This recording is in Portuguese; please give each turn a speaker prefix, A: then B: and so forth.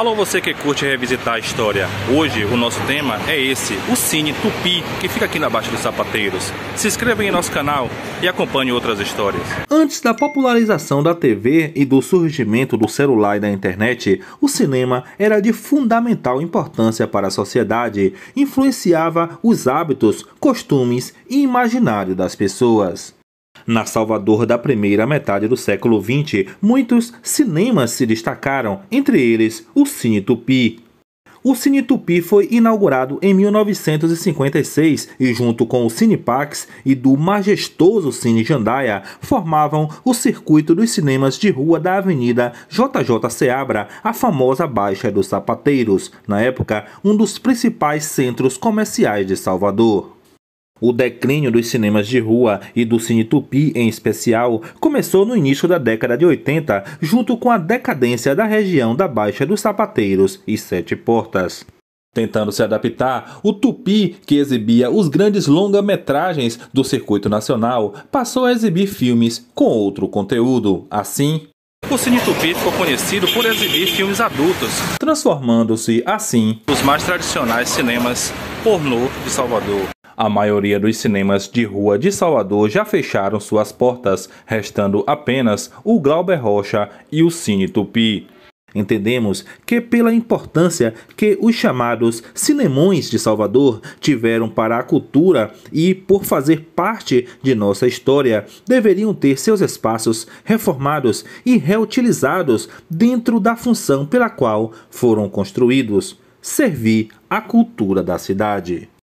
A: Alô você que curte revisitar a história. Hoje o nosso tema é esse, o Cine Tupi, que fica aqui na Baixa dos Sapateiros. Se inscreva em nosso canal e acompanhe outras histórias. Antes da popularização da TV e do surgimento do celular e da internet, o cinema era de fundamental importância para a sociedade, influenciava os hábitos, costumes e imaginário das pessoas. Na Salvador da primeira metade do século XX, muitos cinemas se destacaram, entre eles o Cine Tupi. O Cine Tupi foi inaugurado em 1956 e, junto com o Pax e do majestoso Cine Jandaia, formavam o circuito dos cinemas de rua da Avenida JJ Seabra, a famosa Baixa dos Sapateiros, na época um dos principais centros comerciais de Salvador. O declínio dos cinemas de rua e do Cine Tupi, em especial, começou no início da década de 80, junto com a decadência da região da Baixa dos Sapateiros e Sete Portas. Tentando se adaptar, o Tupi, que exibia os grandes longa-metragens do circuito nacional, passou a exibir filmes com outro conteúdo. Assim, o Cine Tupi ficou conhecido por exibir filmes adultos, transformando-se assim nos mais tradicionais cinemas pornô de Salvador. A maioria dos cinemas de rua de Salvador já fecharam suas portas, restando apenas o Glauber Rocha e o Cine Tupi. Entendemos que, pela importância que os chamados cinemões de Salvador tiveram para a cultura e por fazer parte de nossa história, deveriam ter seus espaços reformados e reutilizados dentro da função pela qual foram construídos servir a cultura da cidade.